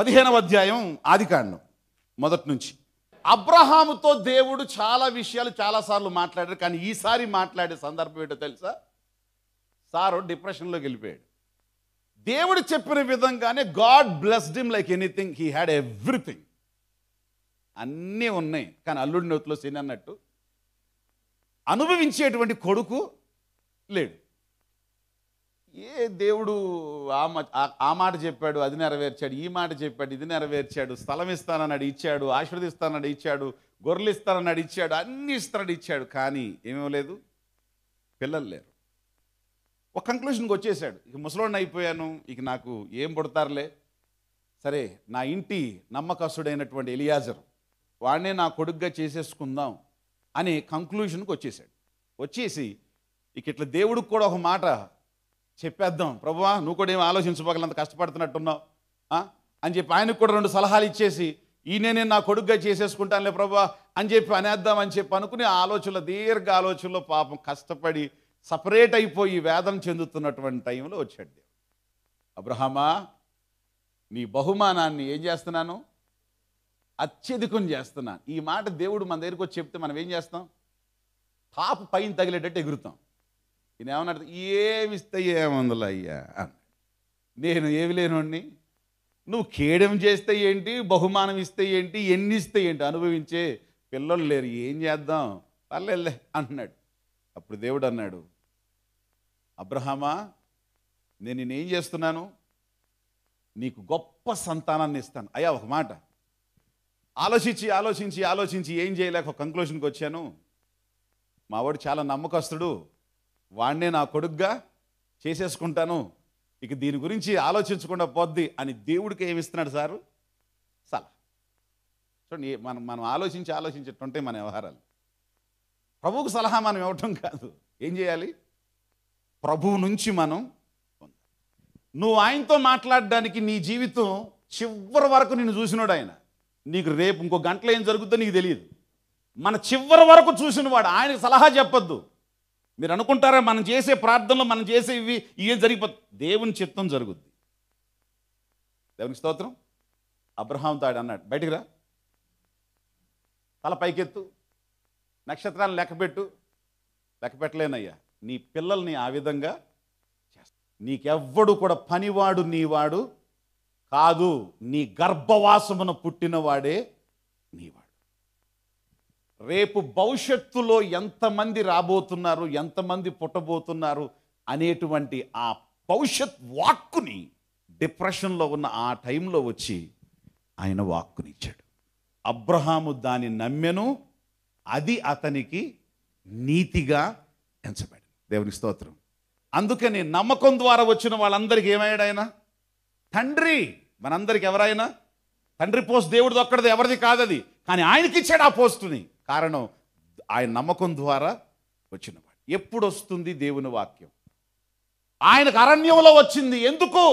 పదిహేనవ అధ్యాయం ఆదికాండం మొదటి నుంచి అబ్రహాముతో దేవుడు చాలా విషయాలు చాలాసార్లు మాట్లాడారు కానీ ఈసారి మాట్లాడే సందర్భం ఏంటో తెలుసా సారు డిప్రెషన్లోకి వెళ్ళిపోయాడు దేవుడు చెప్పిన విధంగానే God blessed him like anything he had everything అన్నీ ఉన్నాయి కానీ అల్లుడి నోతిలో సిని అన్నట్టు అనుభవించేటువంటి కొడుకు లేడు ఏ దేవుడు ఆ మాట చెప్పాడు అది నెరవేర్చాడు ఈ మాట చెప్పాడు ఇది నెరవేర్చాడు స్థలం ఇస్తానన్నాడు ఇచ్చాడు ఆశీర్వదిస్తానన్నాడు ఇచ్చాడు గొర్రెలు ఇస్తానన్నాడు ఇచ్చాడు అన్ని ఇస్తాడు ఇచ్చాడు కానీ ఏమేం లేదు పిల్లలు లేరు ఒక కంక్లూషన్కి వచ్చేసాడు ఇక ముసలోడిని అయిపోయాను ఇక నాకు ఏం పుడతారులే సరే నా ఇంటి నమ్మకస్తుడైనటువంటి ఎలియాజరు వాడినే నా కొడుగ్గా చేసేసుకుందాం అనే కంక్లూషన్కి వచ్చేసాడు వచ్చేసి ఇక ఇట్లా దేవుడికి కూడా ఒక మాట చెప్పేద్దాం ప్రభువా నువ్వు కూడా ఏమి అంత కష్టపడుతున్నట్టున్నావు అని చెప్పి ఆయనకు కూడా రెండు సలహాలు ఇచ్చేసి ఈయనే నేను నా కొడుగ్గా చేసేసుకుంటానులే ప్రభువా అని చెప్పి అనేద్దామని చెప్పి అనుకుని ఆలోచనలో దీర్ఘ ఆలోచనలో పాపం కష్టపడి సపరేట్ అయిపోయి వేదన చెందుతున్నటువంటి టైంలో వచ్చాడు దేవుడు అబ్రహమా నీ బహుమానాన్ని ఏం చేస్తున్నాను అత్యధికం చేస్తున్నాను ఈ మాట దేవుడు మన దగ్గరికి వచ్చి చెప్తే మనం ఏం చేస్తాం పాప పైన తగిలేటట్టు ఎగురుతాం ఈయన ఏమన్నాడు ఏమిస్తే ఏమందులు అయ్యా నేను ఏమి లేనోడిని నువ్వు కేడం చేస్తే ఏంటి బహుమానం ఇస్తే ఏంటి ఎన్ని ఇస్తే ఏంటి అనుభవించే పిల్లలు లేరు ఏం చేద్దాం పర్లేదులే అన్నాడు అప్పుడు దేవుడు అన్నాడు అబ్రహమా నేను నేనేం చేస్తున్నాను నీకు గొప్ప సంతానాన్ని ఇస్తాను అయ్యా ఒక మాట ఆలోచించి ఆలోచించి ఆలోచించి ఏం చేయలేక ఒక కంక్లూషన్కి వచ్చాను మావాడు చాలా నమ్మకస్తుడు వాణ్ణే నా కొడుగ్గా చేసేసుకుంటాను ఇక దీని గురించి ఆలోచించకుండా పోద్ది అని దేవుడికి ఏమిస్తున్నాడు సారు సలహా చూడండి మనం మనం ఆలోచించి ఆలోచించేటంటే మన వ్యవహారాలు ప్రభువుకు సలహా మనం ఇవ్వటం కాదు ఏం చేయాలి ప్రభువు నుంచి మనం నువ్వు ఆయనతో మాట్లాడడానికి నీ జీవితం చివరి వరకు నిన్ను చూసినాడు ఆయన నీకు రేపు ఇంకో గంటలో ఏం జరుగుతుందో నీకు తెలియదు మన చివరి వరకు చూసినవాడు ఆయనకు సలహా చెప్పొద్దు మీరు అనుకుంటారా మనం చేసే ప్రార్థనలు మనం చేసే ఇవి ఇవే జరిగిపోతుంది దేవుని చిత్తం జరుగుద్ది దేవునికి స్తోత్రం అబ్రహాం తాడు అన్నాడు బయటికి రా తల పైకెత్తు నక్షత్రాలను లెక్కపెట్టు లెక్కపెట్టలేనయ్యా నీ పిల్లల్ని ఆ విధంగా చేస్తా నీకెవ్వడు కూడా పనివాడు నీవాడు కాదు నీ గర్భవాసమున పుట్టినవాడే నీవాడు రేపు భవిష్యత్తులో ఎంతమంది రాబోతున్నారు ఎంతమంది పుట్టబోతున్నారు అనేటువంటి ఆ భవిష్యత్ వాక్కుని డిప్రెషన్లో ఉన్న ఆ టైంలో వచ్చి ఆయన వాక్కునిచ్చాడు అబ్రహాము దాన్ని నమ్మెను అది అతనికి నీతిగా ఎంచబడి దేవుని స్తోత్రం అందుకని నమ్మకం ద్వారా వచ్చిన వాళ్ళందరికీ ఏమయ్యాడు ఆయన తండ్రి మనందరికి ఎవరైనా తండ్రి పోస్ట్ దేవుడిది ఒక్కడది ఎవరిది కాదది కానీ ఆయనకిచ్చాడు ఆ పోస్టుని కారణం ఆయన నమ్మకం ద్వారా వాడు ఎప్పుడు వస్తుంది దేవుని వాక్యం ఆయనకు అరణ్యంలో వచ్చింది ఎందుకు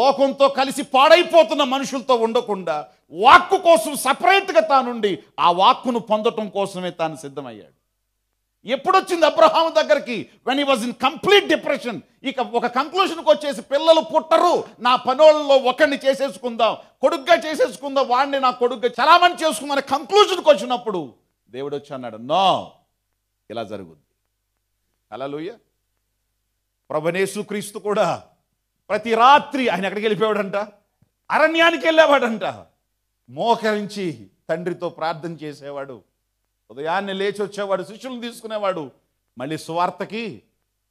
లోకంతో కలిసి పాడైపోతున్న మనుషులతో ఉండకుండా వాక్కు కోసం సపరేట్గా తానుండి ఆ వాక్కును పొందటం కోసమే తాను సిద్ధమయ్యాడు ఎప్పుడొచ్చింది అబ్రహాం దగ్గరికి when he was in complete depression ఇక ఒక కంక్లూషన్కి వచ్చేసి పిల్లలు పుట్టరు నా పనోళ్ళలో ఒకరిని చేసేసుకుందాం కొడుగ్గా చేసేసుకుందాం వాడిని నా కొడుగ్గా చలామణి చేసుకుందాం కంక్లూషన్కి వచ్చినప్పుడు దేవుడు వచ్చి అన్నాడు నో ఇలా జరుగుద్ది లూయ ప్రభనేసు క్రీస్తు కూడా ప్రతి రాత్రి ఆయన ఎక్కడికి వెళ్ళిపోయాడంట అరణ్యానికి వెళ్ళేవాడంట మోకరించి తండ్రితో ప్రార్థన చేసేవాడు ఉదయాన్నే లేచి వచ్చేవాడు శిష్యులను తీసుకునేవాడు మళ్ళీ సువార్తకి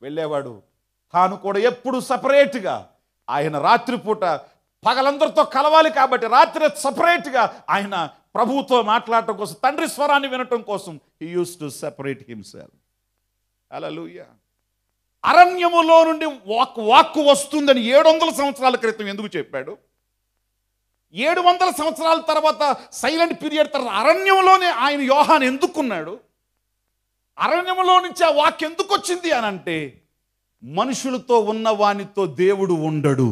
వెళ్ళేవాడు తాను కూడా ఎప్పుడు సపరేట్గా ఆయన రాత్రిపూట పగలందరితో కలవాలి కాబట్టి రాత్రి సపరేట్గా ఆయన ప్రభువుతో మాట్లాడటం కోసం తండ్రి స్వరాన్ని వినటం కోసం he use to separate himself hallelujah అరణ్యములో నుండి వాక్ వాక్కు వస్తుందని ఏడు వందల సంవత్సరాల క్రితం ఎందుకు చెప్పాడు ఏడు వందల సంవత్సరాల తర్వాత సైలెంట్ పీరియడ్ తర్వాత అరణ్యంలోనే ఆయన యోహాన్ ఎందుకున్నాడు అరణ్యంలో నుంచి ఆ వాక్ ఎందుకు వచ్చింది అని అంటే మనుషులతో ఉన్న వానితో దేవుడు ఉండడు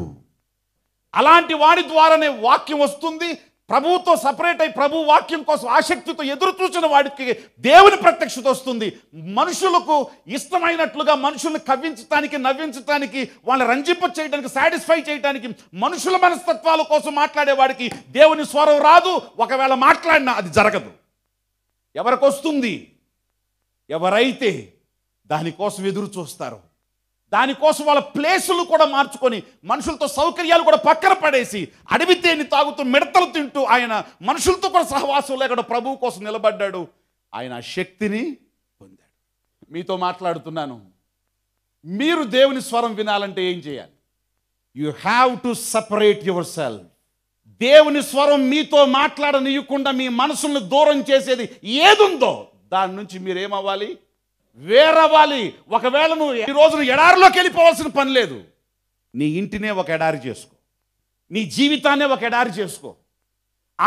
అలాంటి వాడి ద్వారానే వాక్యం వస్తుంది ప్రభువుతో సపరేట్ అయి ప్రభు వాక్యం కోసం ఆసక్తితో ఎదురు చూసిన వాడికి దేవుని ప్రత్యక్షత వస్తుంది మనుషులకు ఇష్టమైనట్లుగా మనుషుల్ని కవ్వించటానికి నవ్వించటానికి వాళ్ళని రంజింప చేయడానికి సాటిస్ఫై చేయడానికి మనుషుల మనస్తత్వాల కోసం మాట్లాడేవాడికి దేవుని స్వరం రాదు ఒకవేళ మాట్లాడినా అది జరగదు ఎవరికి వస్తుంది ఎవరైతే దానికోసం ఎదురు చూస్తారో దానికోసం వాళ్ళ ప్లేసులు కూడా మార్చుకొని మనుషులతో సౌకర్యాలు కూడా పక్కన పడేసి అడవి తేని తాగుతూ మిడతలు తింటూ ఆయన మనుషులతో కూడా సహవాసం లేకుండా ప్రభువు కోసం నిలబడ్డాడు ఆయన శక్తిని పొందాడు మీతో మాట్లాడుతున్నాను మీరు దేవుని స్వరం వినాలంటే ఏం చేయాలి you have to separate yourself దేవుని స్వరం మీతో మాట్లాడనియకుండా మీ మనసుల్ని దూరం చేసేది ఏదుందో దాని నుంచి మీరేమవ్వాలి వేరవ్వాలి ఒకవేళ నువ్వు ఈ రోజున ఎడారిలోకి వెళ్ళిపోవాల్సిన పని లేదు నీ ఇంటినే ఒక ఎడారి చేసుకో నీ జీవితాన్నే ఒక ఎడారి చేసుకో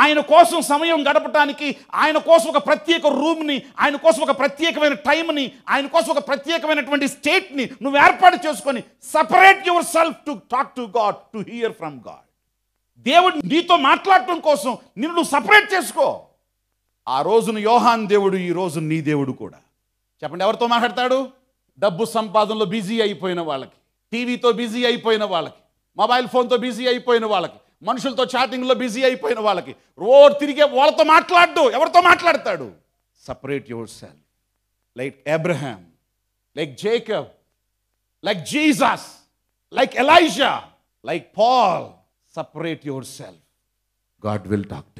ఆయన కోసం సమయం గడపటానికి ఆయన కోసం ఒక ప్రత్యేక రూమ్ని ఆయన కోసం ఒక ప్రత్యేకమైన టైంని ఆయన కోసం ఒక ప్రత్యేకమైనటువంటి స్టేట్ని నువ్వు ఏర్పాటు చేసుకొని separate yourself to talk to God to hear from God దేవుడు నీతో మాట్లాడటం కోసం నిన్ను నువ్వు సపరేట్ చేసుకో ఆ రోజును యోహాన్ దేవుడు ఈ రోజు నీ దేవుడు కూడా చెప్పండి ఎవరితో మాట్లాడతాడు డబ్బు సంపాదనలో బిజీ అయిపోయిన వాళ్ళకి టీవీతో బిజీ అయిపోయిన వాళ్ళకి మొబైల్ ఫోన్తో బిజీ అయిపోయిన వాళ్ళకి మనుషులతో చాటింగ్లో బిజీ అయిపోయిన వాళ్ళకి రోడ్ తిరిగే వాళ్ళతో మాట్లాడు ఎవరితో మాట్లాడతాడు separate yourself like Abraham like Jacob like Jesus like Elijah like Paul separate yourself God will talk